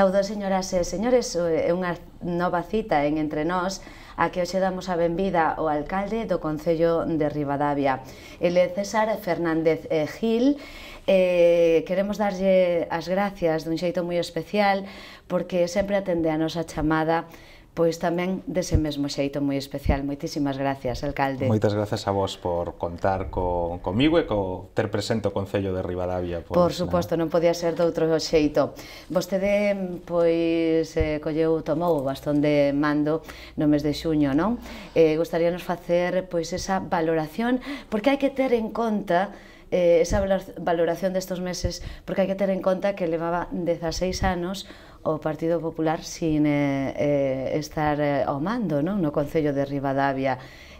Saudos, señoras e señores, é unha nova cita en Entre Nós a que hoxe damos a benvida ao alcalde do Concello de Ribadavia. Ele é César Fernández eh, Gil, eh, queremos darlle as gracias dun xeito moi especial porque sempre atende a nosa chamada pois tamén dese mesmo xeito moi especial. Moitísimas gracias, alcalde. Moitas gracias a vos por contar co, comigo e co ter presente o Concello de Rivadavia. Pois, por suposto, na... non podía ser outro xeito. Vostede, pois, eh, colleu, tomou o bastón de mando no mes de xuño, non? Eh, gustaríanos facer, pois, esa valoración, porque hai que ter en conta eh, esa valoración destos meses, porque hai que ter en conta que levaba 16 anos o Partido Popular sin eh, eh, estar eh, mando, ¿no? No Concello de Rivadavia.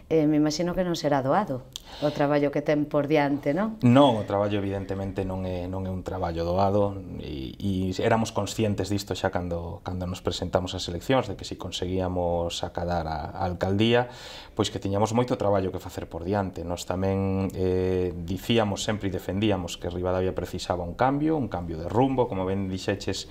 Eh, me imagino que no será doado. o traballo que ten por diante, non? Non, o traballo evidentemente non é, non é un traballo doado e, e éramos conscientes disto xa cando, cando nos presentamos ás eleccións, de que se si conseguíamos acadar a, a alcaldía, pois que tiñamos moito traballo que facer por diante. Nos tamén eh, dicíamos sempre e defendíamos que Rivadavia precisaba un cambio, un cambio de rumbo, como ben dixeches,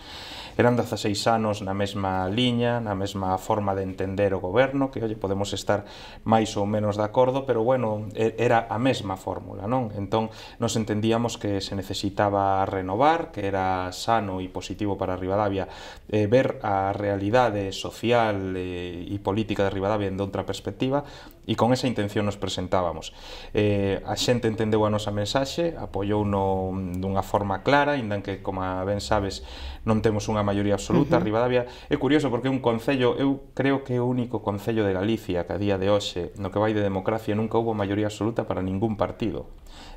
eran 16 anos na mesma liña, na mesma forma de entender o goberno, que, oye, podemos estar máis ou menos de acordo, pero bueno, era era a mesma fórmula, non? Entón, nos entendíamos que se necesitaba renovar, que era sano e positivo para Rivadavia eh, ver a realidade social e, eh, e política de Rivadavia en outra perspectiva E con esa intención nos presentábamos. Eh, a xente entendeu a nosa mensaxe, apoiou no, dunha forma clara, indan que, como ben sabes, non temos unha maioría absoluta. Uh -huh. Rivadavia é curioso porque é un concello, eu creo que é o único concello de Galicia que a día de hoxe, no que vai de democracia, nunca houve maioría absoluta para ningún partido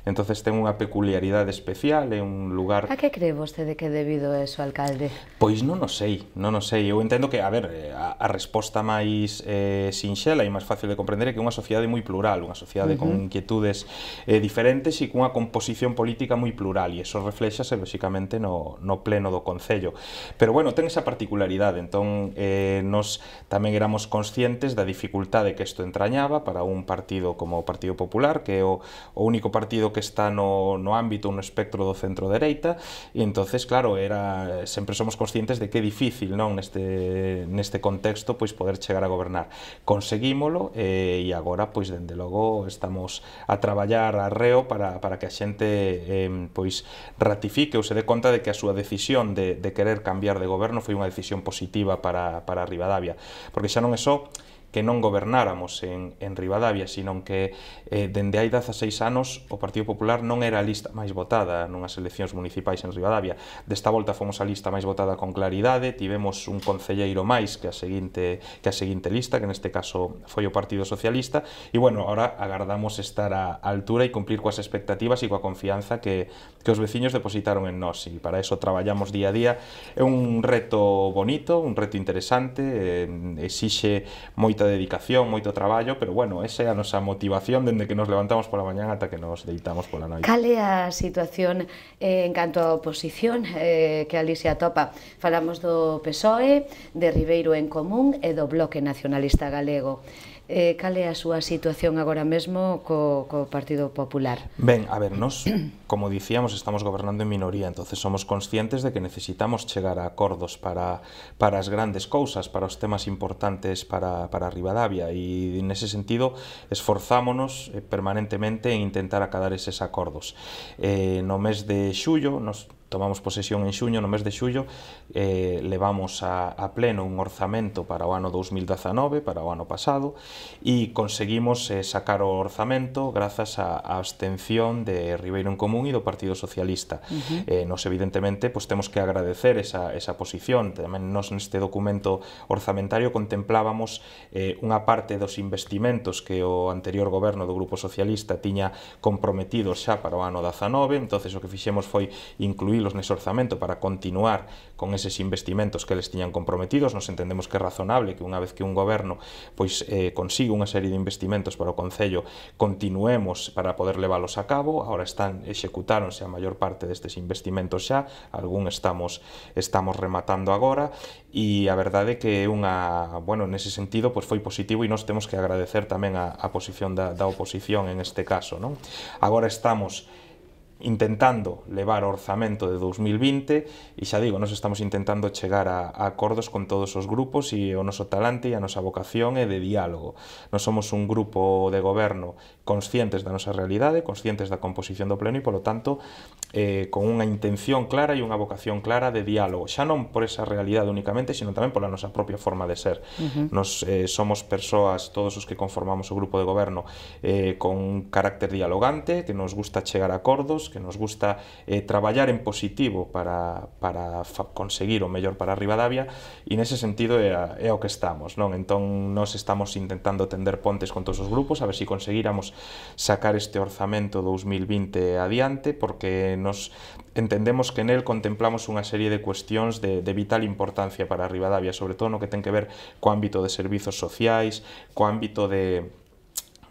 entonces ten unha peculiaridade especial, é un lugar... A que cree vostede que debido a eso, alcalde? Pois non o sei, non o sei. Eu entendo que, a ver, eh, a, a resposta máis eh, sinxela e máis fácil de comprender é que é unha sociedade moi plural, unha sociedade uh -huh. con inquietudes eh, diferentes e cunha composición política moi plural, e eso reflexase, lóxicamente, no, no pleno do Concello. Pero, bueno, ten esa particularidade, entón, eh, nos tamén éramos conscientes da dificultade que isto entrañaba para un partido como o Partido Popular, que é o, o único partido partido que está no, no ámbito, no espectro do centro-dereita, e entonces claro, era sempre somos conscientes de que é difícil non neste, neste contexto pois poder chegar a gobernar. Conseguímolo e, e agora, pois dende logo estamos a traballar a reo para, para que a xente eh, pois ratifique ou se dé conta de que a súa decisión de, de querer cambiar de goberno foi unha decisión positiva para, para Rivadavia, porque xa non é só que non gobernáramos en, en Rivadavia, sino que eh, dende hai 16 anos o Partido Popular non era a lista máis votada nunhas eleccións municipais en Rivadavia. Desta volta fomos a lista máis votada con claridade, tivemos un concelleiro máis que a seguinte que a seguinte lista, que neste caso foi o Partido Socialista, e bueno, ahora agardamos estar á altura e cumplir coas expectativas e coa confianza que, que os veciños depositaron en nós, e para eso traballamos día a día. É un reto bonito, un reto interesante, eh, exixe moita moita dedicación, moito traballo, pero bueno, esa é a nosa motivación dende que nos levantamos pola mañan ata que nos deitamos pola noite. Cale a situación eh, en canto á oposición eh, que ali se atopa? Falamos do PSOE, de Ribeiro en Común e do Bloque Nacionalista Galego. Eh, cale a súa situación agora mesmo co, co Partido Popular? Ben, a ver, nos como dicíamos, estamos gobernando en minoría, entonces somos conscientes de que necesitamos chegar a acordos para, para as grandes cousas, para os temas importantes para, para Rivadavia e nese sentido esforzámonos eh, permanentemente en intentar acadar eses acordos. Eh, no mes de xullo, nos tomamos posesión en xuño, no mes de xullo, eh, levamos a, a pleno un orzamento para o ano 2019, para o ano pasado, e conseguimos eh, sacar o orzamento grazas á abstención de Ribeiro en Común Común e do Partido Socialista. Uh -huh. eh, nos, evidentemente, pues, temos que agradecer esa, esa posición. Tamén nos neste documento orzamentario contemplábamos eh, unha parte dos investimentos que o anterior goberno do Grupo Socialista tiña comprometidos xa para o ano 19, entonces o que fixemos foi incluílos nese orzamento para continuar con eses investimentos que les tiñan comprometidos. Nos entendemos que é razonable que unha vez que un goberno pois eh, consiga unha serie de investimentos para o Concello continuemos para poder leválos a cabo. Ahora están executáronse a maior parte destes investimentos xa, algún estamos estamos rematando agora e a verdade é que é unha, bueno, nese sentido pois foi positivo e nós temos que agradecer tamén a, a posición da, da oposición en este caso, non? Agora estamos intentando levar o orzamento de 2020 e xa digo, nós estamos intentando chegar a, a acordos con todos os grupos e o noso talante e a nosa vocación é de diálogo. Nós somos un grupo de goberno conscientes da nosa realidade, conscientes da composición do pleno e, polo tanto, eh, con unha intención clara e unha vocación clara de diálogo, xa non por esa realidade únicamente, sino tamén pola nosa propia forma de ser. Uh -huh. Nos eh, somos persoas, todos os que conformamos o grupo de goberno, eh, con un carácter dialogante, que nos gusta chegar a acordos, que nos gusta eh, traballar en positivo para, para conseguir o mellor para Rivadavia, e nese sentido é, a, é o que estamos. non Entón, nos estamos intentando tender pontes con todos os grupos, a ver se si conseguiramos sacar este orzamento 2020 adiante, porque nos entendemos que en él contemplamos unha serie de cuestións de, de vital importancia para Rivadavia, sobre todo no que ten que ver co ámbito de servizos sociais, co ámbito de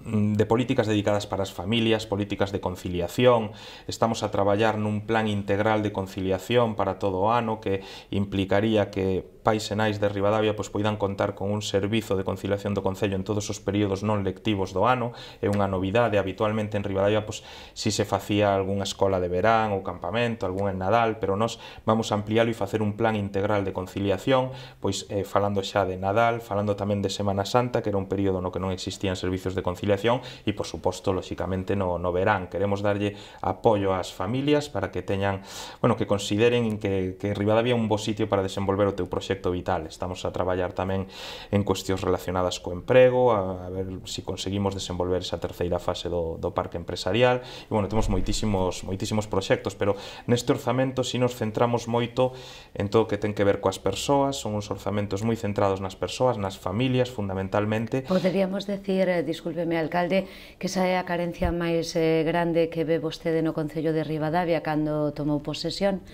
de políticas dedicadas para as familias, políticas de conciliación, estamos a traballar nun plan integral de conciliación para todo o ano que implicaría que pais e nais de Ribadavia pois poidan contar con un servizo de conciliación do Concello en todos os períodos non lectivos do ano, é unha novidade, habitualmente en Ribadavia pois si se facía algunha escola de verán ou campamento, algún en Nadal, pero nós vamos ampliálo e facer un plan integral de conciliación, pois eh, falando xa de Nadal, falando tamén de Semana Santa, que era un período no que non existían servizos de conciliación e por suposto, lóxicamente, no, no verán. Queremos darlle apoio ás familias para que teñan, bueno, que consideren que, que Ribadavia é un bo sitio para desenvolver o teu proxecto proxecto vital. Estamos a traballar tamén en cuestións relacionadas co emprego, a, a ver se si conseguimos desenvolver esa terceira fase do, do parque empresarial. E, bueno, temos moitísimos, moitísimos proxectos, pero neste orzamento si nos centramos moito en todo o que ten que ver coas persoas, son uns orzamentos moi centrados nas persoas, nas familias, fundamentalmente. Poderíamos decir, eh, discúlpeme, alcalde, que esa é a carencia máis eh, grande que ve vostede no Concello de Ribadavia cando tomou posesión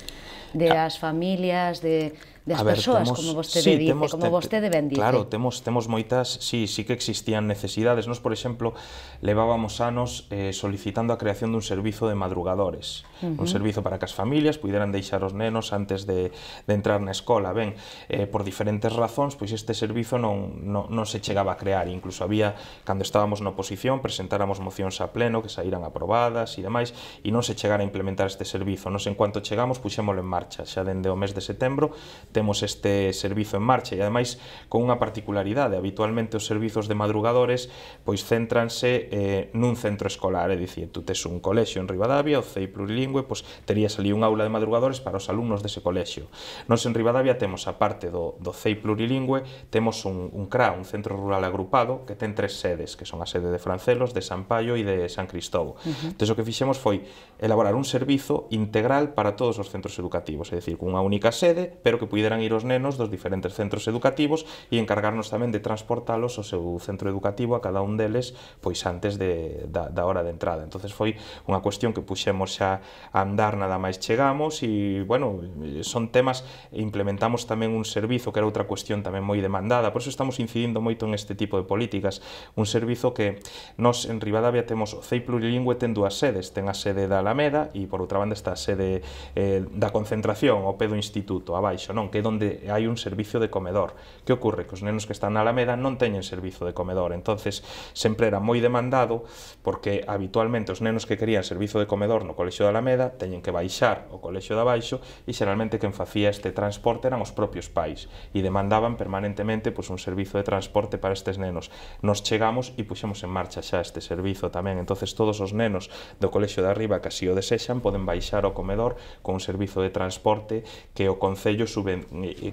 de ah. as familias, de das ver, persoas, temos, como vostede sí, dice, temos, como vostede ben dice. Claro, temos, temos moitas, sí, sí que existían necesidades. Nos, por exemplo, levábamos anos eh, solicitando a creación dun servizo de madrugadores, uh -huh. un servizo para que as familias puderan deixar os nenos antes de, de entrar na escola. Ben, eh, por diferentes razóns, pois este servizo non, non, non se chegaba a crear. Incluso había, cando estábamos na oposición, presentáramos mocións a pleno que saíran aprobadas e demais, e non se chegara a implementar este servizo. Nos, en cuanto chegamos, puxémolo en marcha. Xa dende o mes de setembro temos este servizo en marcha e ademais con unha particularidade, habitualmente os servizos de madrugadores pois céntranse eh, nun centro escolar, é dicir, tú tes un colexio en Rivadavia, o CEI plurilingüe, pois terías ali un aula de madrugadores para os alumnos dese colexio. Nos en Rivadavia temos a parte do, do CEI plurilingüe, temos un, un CRA, un centro rural agrupado, que ten tres sedes, que son a sede de Francelos, de San Paio e de San Cristobo. Uh -huh. Entón, o que fixemos foi elaborar un servizo integral para todos os centros educativos, é dicir, cunha única sede, pero que puideran ir os nenos dos diferentes centros educativos e encargarnos tamén de transportalos ao seu centro educativo a cada un deles pois antes de, da, da hora de entrada. entonces foi unha cuestión que puxemos xa a andar nada máis chegamos e, bueno, son temas implementamos tamén un servizo que era outra cuestión tamén moi demandada, por eso estamos incidindo moito en este tipo de políticas, un servizo que nos en Rivadavia temos o CEI plurilingüe ten dúas sedes, ten a sede da Alameda e por outra banda está a sede eh, da concentración, ao pedo instituto, abaixo, non? que é onde hai un servicio de comedor. Que ocurre? Que os nenos que están na Alameda non teñen servizo de comedor, entonces sempre era moi demandado porque habitualmente os nenos que querían servizo de comedor no Colexio da Alameda teñen que baixar o Colexio de Abaixo e xeralmente quen facía este transporte eran os propios pais e demandaban permanentemente pois, un servizo de transporte para estes nenos. Nos chegamos e puxemos en marcha xa este servizo tamén, entonces todos os nenos do Colexio de Arriba que así o desexan poden baixar ao comedor con un servizo de transporte que o Concello sube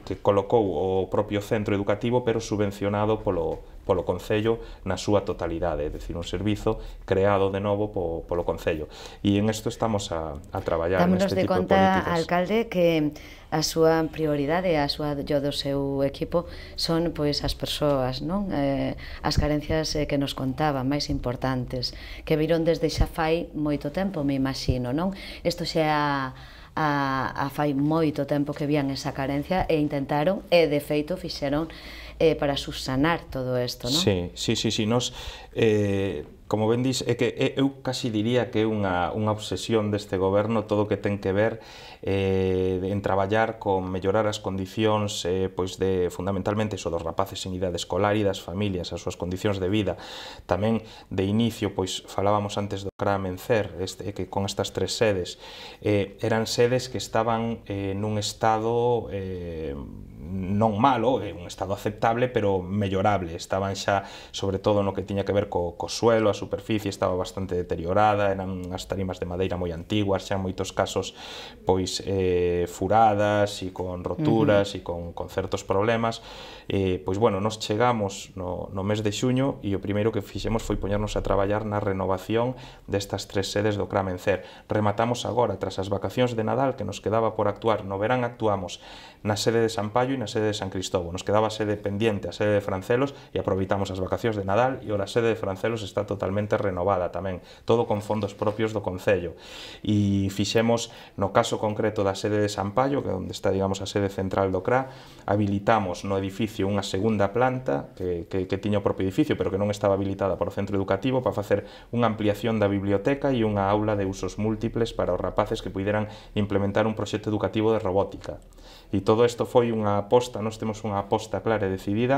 que colocou o propio centro educativo pero subvencionado polo, polo Concello na súa totalidade, é dicir, un servizo creado de novo po, polo Concello. E en isto estamos a, a traballar Dámonos neste de políticas. conta, de políticas. alcalde, que a súa prioridade, a súa yo do seu equipo, son pois as persoas, non? Eh, as carencias eh, que nos contaba, máis importantes, que viron desde xa fai moito tempo, me imagino, non? Isto xa a, a fai moito tempo que vían esa carencia e intentaron, e de feito fixeron eh, para subsanar todo isto, non? Sí, sí, sí, sí. Nos, eh, como ben dis, é que eu casi diría que é unha, unha obsesión deste goberno todo o que ten que ver eh, en traballar con mellorar as condicións eh, pois de fundamentalmente iso dos rapaces en idade escolar e das familias, as súas condicións de vida. Tamén de inicio, pois falábamos antes do Cramencer, este, que con estas tres sedes eh, eran sedes que estaban eh, nun estado eh, non malo, eh, un estado aceptado estable, pero mellorable. Estaban xa, sobre todo no que tiña que ver co, co suelo, a superficie estaba bastante deteriorada, eran as tarimas de madeira moi antiguas, xa en moitos casos pois eh, furadas e con roturas uh -huh. e con, con certos problemas. Eh, pois bueno, nos chegamos no, no mes de xuño e o primeiro que fixemos foi poñernos a traballar na renovación destas tres sedes do Cramencer. Rematamos agora, tras as vacacións de Nadal que nos quedaba por actuar no verán actuamos na sede de San Pallo e na sede de San Cristóbal. Nos quedaba sede pendiente pendiente a sede de Francelos e aproveitamos as vacacións de Nadal e ora a sede de Francelos está totalmente renovada tamén, todo con fondos propios do Concello. E fixemos, no caso concreto da sede de Sampaio, que é onde está, digamos, a sede central do CRA, habilitamos no edificio unha segunda planta que, que, que tiña o propio edificio, pero que non estaba habilitada para o centro educativo para facer unha ampliación da biblioteca e unha aula de usos múltiples para os rapaces que puderan implementar un proxecto educativo de robótica. E todo isto foi unha aposta, nós temos unha aposta clara e decidida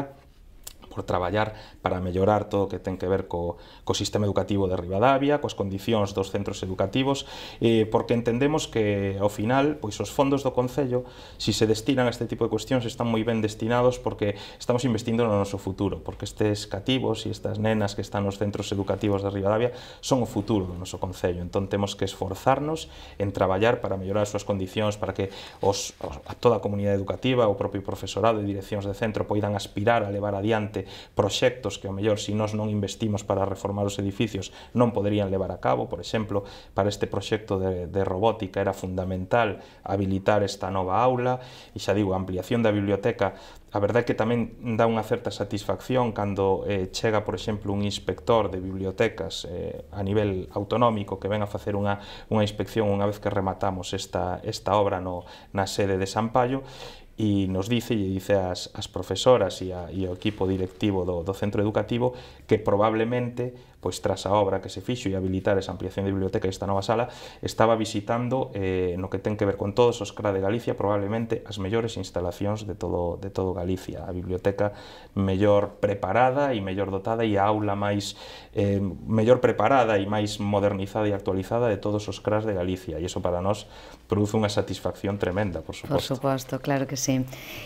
por traballar para mellorar todo o que ten que ver co, co sistema educativo de Rivadavia, coas condicións dos centros educativos, eh, porque entendemos que, ao final, pois os fondos do Concello, si se destinan a este tipo de cuestións, están moi ben destinados porque estamos investindo no noso futuro, porque estes cativos e estas nenas que están nos centros educativos de Rivadavia son o futuro do noso Concello, entón temos que esforzarnos en traballar para mellorar as súas condicións, para que os, os, a toda a comunidade educativa, o propio profesorado e direccións de centro poidan aspirar a levar adiante adelante proxectos que o mellor se si nós non investimos para reformar os edificios non poderían levar a cabo, por exemplo, para este proxecto de, de robótica era fundamental habilitar esta nova aula e xa digo, a ampliación da biblioteca a verdade é que tamén dá unha certa satisfacción cando eh, chega, por exemplo, un inspector de bibliotecas eh, a nivel autonómico que ven a facer unha, unha inspección unha vez que rematamos esta, esta obra no, na sede de Sampallo y nos dice, y dice a las profesoras y a, equipo directivo do, do centro educativo que probablemente pois tras a obra que se fixo e habilitar esa ampliación de biblioteca e esta nova sala, estaba visitando eh, no que ten que ver con todos os CRA de Galicia probablemente as mellores instalacións de todo, de todo Galicia, a biblioteca mellor preparada e mellor dotada e a aula máis eh, mellor preparada e máis modernizada e actualizada de todos os CRAs de Galicia e iso para nós produce unha satisfacción tremenda, por suposto. Por suposto, claro que sí.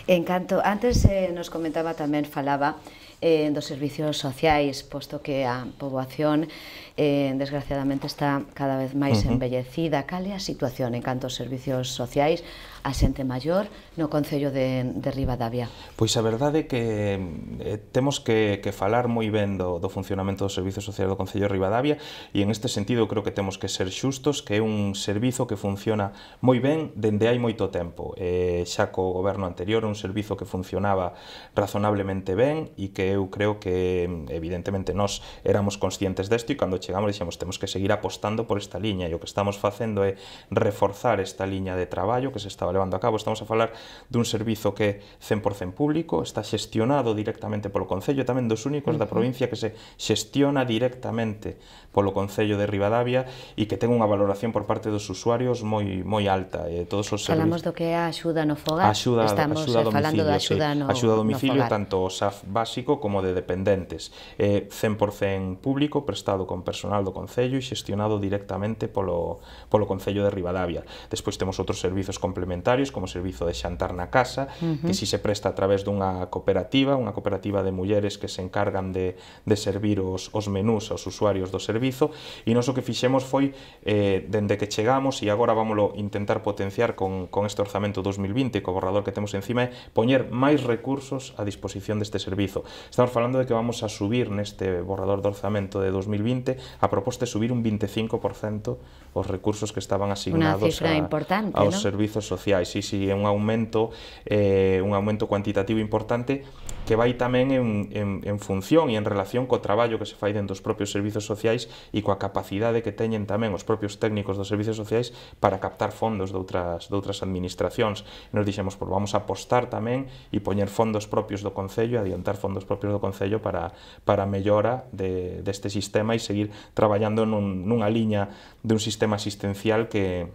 En canto, antes eh, nos comentaba tamén, falaba eh, dos servicios sociais, posto que a poboación eh, desgraciadamente está cada vez máis uh -huh. envellecida. Cal é a situación en canto aos servicios sociais? a xente maior no Concello de, de Rivadavia. Pois a verdade é que eh, temos que, que falar moi ben do, do funcionamento do Servizo Social do Concello de Rivadavia e en este sentido creo que temos que ser xustos que é un servizo que funciona moi ben dende hai moito tempo. Eh, xa co goberno anterior un servizo que funcionaba razonablemente ben e que eu creo que evidentemente nós éramos conscientes desto e cando chegamos dixemos temos que seguir apostando por esta liña e o que estamos facendo é reforzar esta liña de traballo que se estaba levando a cabo. Estamos a falar dun servizo que é 100% público, está xestionado directamente polo Concello, tamén dos únicos da provincia que se xestiona directamente polo Concello de Rivadavia e que ten unha valoración por parte dos usuarios moi moi alta. Eh, todos os servizos... Falamos do que é a axuda no fogar. Axuda, Estamos axuda domicilio, eh, falando da axuda sí, no, axuda a domicilio, no fogar. tanto o SAF básico como de dependentes. Eh, 100% público, prestado con personal do Concello e xestionado directamente polo, polo Concello de Rivadavia. Despois temos outros servizos complementarios alimentarios como servizo de xantar na casa, uh -huh. que si se presta a través dunha cooperativa, unha cooperativa de mulleres que se encargan de, de servir os, os menús aos usuarios do servizo, e nos o que fixemos foi, eh, dende que chegamos, e agora vámoslo intentar potenciar con, con este orzamento 2020, co borrador que temos encima, é poñer máis recursos a disposición deste servizo. Estamos falando de que vamos a subir neste borrador do orzamento de 2020, a proposta de subir un 25% os recursos que estaban asignados a, importante, aos ¿no? servizos sociales sociais. Sí, sí, é un aumento, eh, un aumento cuantitativo importante que vai tamén en, en, en función e en relación co traballo que se fai dentro dos propios servizos sociais e coa capacidade que teñen tamén os propios técnicos dos servizos sociais para captar fondos de outras, de outras administracións. Nos dixemos, por pois vamos a apostar tamén e poñer fondos propios do Concello, adiantar fondos propios do Concello para, para mellora de, deste sistema e seguir traballando nun, nunha liña dun sistema asistencial que,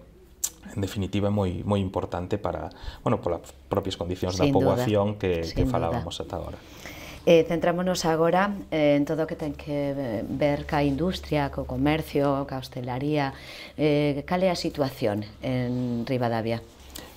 en definitiva moi moi importante para, bueno, polas propias condicións sin da poboación que, que falábamos duda. ata agora. Eh, centrámonos agora eh, en todo o que ten que ver ca industria, co comercio, ca hostelaría. Eh, cal é a situación en Ribadavia?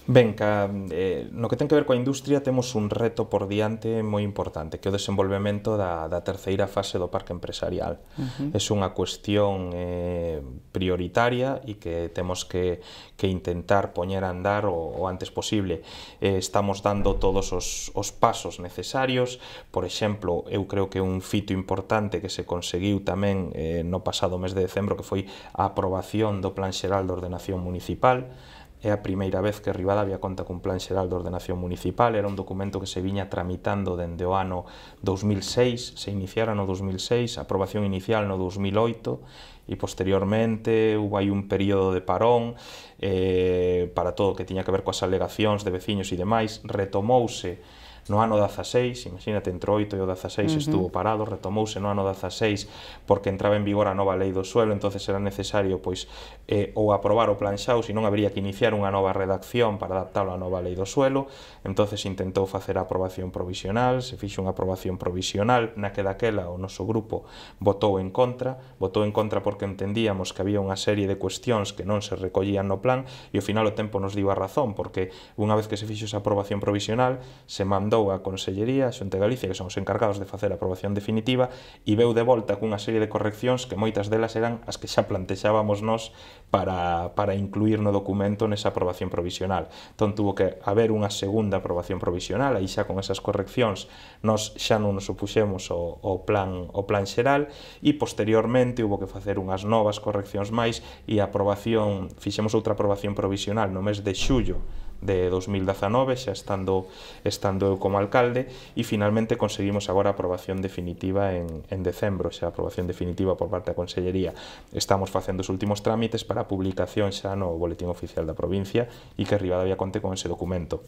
Ben, ca, eh, no que ten que ver coa industria temos un reto por diante moi importante, que é o desenvolvemento da, da terceira fase do parque empresarial. Uh -huh. É unha cuestión eh, prioritaria e que temos que, que intentar poñer a andar o, o antes posible. Eh, estamos dando todos os, os pasos necesarios, por exemplo, eu creo que un fito importante que se conseguiu tamén eh, no pasado mes de decembro, que foi a aprobación do Plan Xeral de Ordenación Municipal, É a primeira vez que Rivadavia conta cun plan xeral de ordenación municipal, era un documento que se viña tramitando dende o ano 2006, se iniciara no 2006, aprobación inicial no 2008, e posteriormente houve aí un período de parón eh, para todo o que tiña que ver coas alegacións de veciños e demais, retomouse no ano 16, imagínate, entre 8 e o 16 uh -huh. estuvo parado, retomouse no ano 16 porque entraba en vigor a nova lei do suelo, entonces era necesario pois eh, ou aprobar o plan Xaus e non habría que iniciar unha nova redacción para adaptalo á nova lei do suelo, entonces intentou facer a aprobación provisional, se fixo unha aprobación provisional, na que daquela o noso grupo votou en contra, votou en contra porque entendíamos que había unha serie de cuestións que non se recollían no plan e ao final o tempo nos a razón, porque unha vez que se fixo esa aprobación provisional, se mandou presentou a Consellería, a Xunta de Galicia, que son os encargados de facer a aprobación definitiva, e veu de volta cunha serie de correccións que moitas delas eran as que xa plantexábamos nós para, para incluir no documento nesa aprobación provisional. Entón, tuvo que haber unha segunda aprobación provisional, aí xa con esas correccións nós xa non nos opuxemos o, o, plan, o plan xeral, e posteriormente hubo que facer unhas novas correccións máis e a aprobación, fixemos outra aprobación provisional no mes de xullo de 2019, xa estando estando eu como alcalde e finalmente conseguimos agora a aprobación definitiva en, en decembro, xa a aprobación definitiva por parte da Consellería. Estamos facendo os últimos trámites para a publicación xa no Boletín Oficial da Provincia e que Rivadavia conte con ese documento.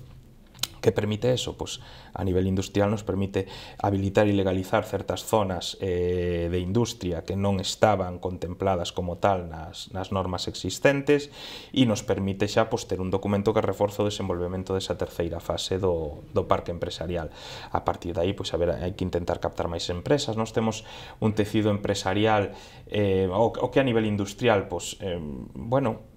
¿Qué permite eso? Pues a nivel industrial nos permite habilitar y legalizar certas zonas eh, de industria que non estaban contempladas como tal nas, nas normas existentes e nos permite xa pois, ter un documento que reforza o desenvolvemento desa terceira fase do, do parque empresarial. A partir de aí, pois, a ver, hai que intentar captar máis empresas. Nós temos un tecido empresarial eh, o, o que a nivel industrial, pois, eh, bueno,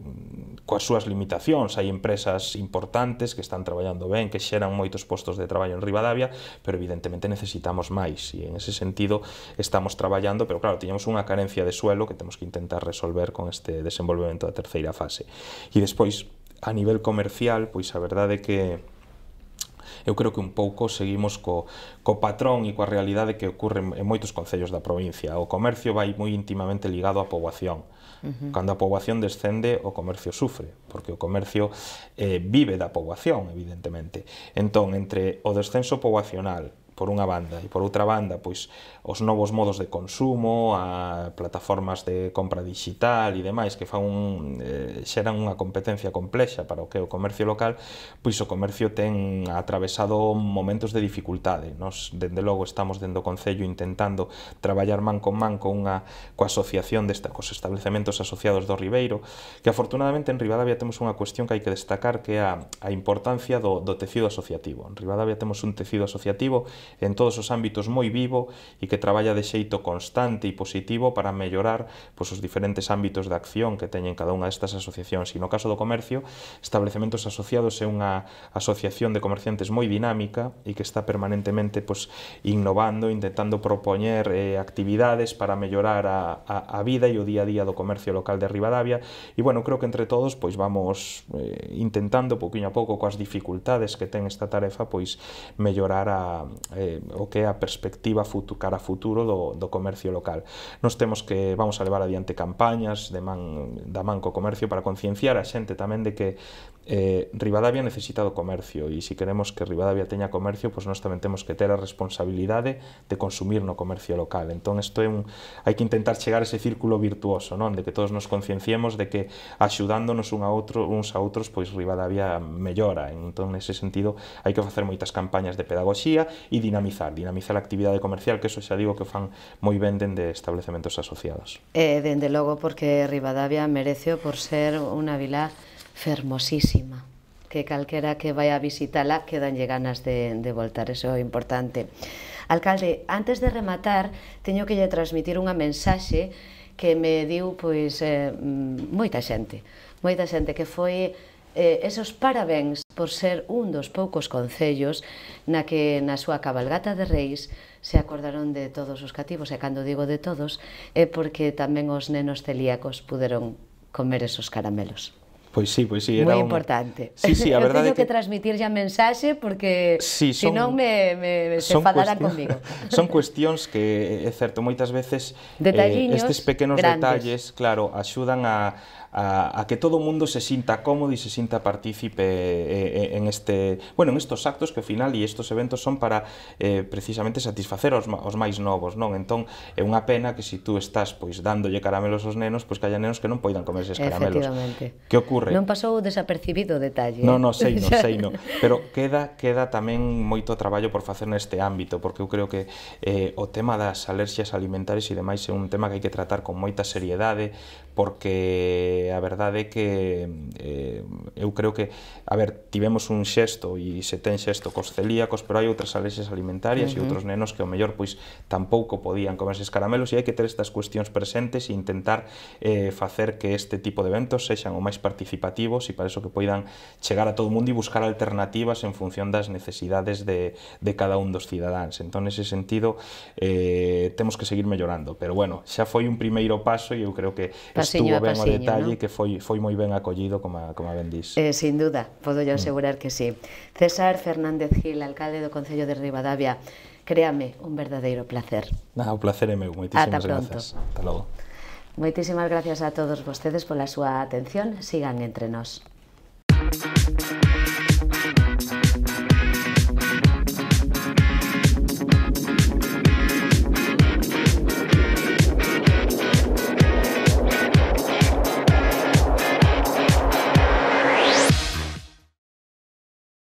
coas súas limitacións, hai empresas importantes que están traballando ben, que xa xeran moitos postos de traballo en Rivadavia, pero evidentemente necesitamos máis, e en ese sentido estamos traballando, pero claro, tiñamos unha carencia de suelo que temos que intentar resolver con este desenvolvemento da terceira fase. E despois, a nivel comercial, pois a verdade é que eu creo que un pouco seguimos co, co patrón e coa realidade que ocurre en moitos concellos da provincia. O comercio vai moi íntimamente ligado á poboación. Uh -huh. Cando a poboación descende, o comercio sufre, porque o comercio eh, vive da poboación, evidentemente. Entón, entre o descenso poboacional por unha banda, e por outra banda, pois os novos modos de consumo, a plataformas de compra digital e demais que fan un, eh, xeran unha competencia complexa para o que é o comercio local, pois o comercio ten atravesado momentos de dificultade. Nos, dende logo, estamos dentro do Concello intentando traballar man con man con unha coa asociación desta, cos establecementos asociados do Ribeiro, que afortunadamente en Rivadavia temos unha cuestión que hai que destacar que é a, a importancia do, do tecido asociativo. En Rivadavia temos un tecido asociativo en todos os ámbitos moi vivo e que traballa de xeito constante e positivo para mellorar pois, os diferentes ámbitos de acción que teñen cada unha destas asociacións. E no caso do comercio, establecementos asociados é unha asociación de comerciantes moi dinámica e que está permanentemente pois, innovando, intentando propoñer eh, actividades para mellorar a, a, a vida e o día a día do comercio local de Rivadavia. E bueno, creo que entre todos pois vamos eh, intentando poquinho a pouco coas dificultades que ten esta tarefa pois mellorar a eh, o que é a perspectiva futu, cara futuro do, do comercio local. Nos temos que vamos a levar adiante campañas de man, da man co comercio para concienciar a xente tamén de que eh, Rivadavia do comercio e se queremos que Rivadavia teña comercio, pois nós tamén temos que ter a responsabilidade de consumir no comercio local. Entón, isto é un hai que intentar chegar a ese círculo virtuoso, non? De que todos nos concienciemos de que axudándonos un a outro, uns a outros, pois Rivadavia mellora. Entón, nese sentido, hai que facer moitas campañas de pedagogía e dinamizar, dinamizar a actividade comercial, que eso xa digo que fan moi ben dende establecementos asociados. Eh, dende logo porque Rivadavia merece por ser unha vila fermosísima que calquera que vai a visitala quedanlle ganas de, de voltar, eso é importante. Alcalde, antes de rematar, teño que lle transmitir unha mensaxe que me diu pois eh, moita xente, moita xente que foi eh, esos parabéns por ser un dos poucos concellos na que na súa cabalgata de reis se acordaron de todos os cativos, e cando digo de todos, é porque tamén os nenos celíacos puderon comer esos caramelos. Pues sí, pues sí, era Muy importante. Sí, sí, a verdad Tengo que... transmitir ya mensaje porque si no me, se enfadará conmigo. son cuestiones que, es cierto, muchas veces eh, Detalliños eh, estes detalles, claro, ayudan a, a, a que todo o mundo se sinta cómodo e se sinta partícipe eh, eh, en este, bueno, en estos actos que ao final e estos eventos son para eh, precisamente satisfacer aos, os máis novos, non? Entón, é unha pena que se si tú estás pois dándolle caramelos aos nenos, pois que haya nenos que non poidan comerse esos caramelos. Que ocorre? Non pasou desapercibido o detalle. Non, non, sei, non, sei, non. Pero queda queda tamén moito traballo por facer neste ámbito, porque eu creo que eh, o tema das alerxias alimentares e demais é un tema que hai que tratar con moita seriedade, porque a verdade é que eh, eu creo que, a ver, tivemos un xesto e se ten xesto cos celíacos, pero hai outras alexes alimentarias uh -huh. e outros nenos que ao mellor pois tampouco podían comer eses caramelos e hai que ter estas cuestións presentes e intentar eh, facer que este tipo de eventos sexan o máis participativos e para iso que poidan chegar a todo o mundo e buscar alternativas en función das necesidades de, de cada un dos cidadáns. Entón, nese sentido, eh, temos que seguir mellorando. Pero bueno, xa foi un primeiro paso e eu creo que pasiño a o detalle no? que foi, foi moi ben acollido, como, como ben dís. Eh, sin duda, podo yo mm. asegurar mm. que sí. César Fernández Gil, alcalde do Concello de Ribadavia, créame, un verdadeiro placer. Ah, o placer é meu, moitísimas Ata grazas. Pronto. Hasta logo. Moitísimas gracias a todos vostedes pola súa atención. Sigan entre nós.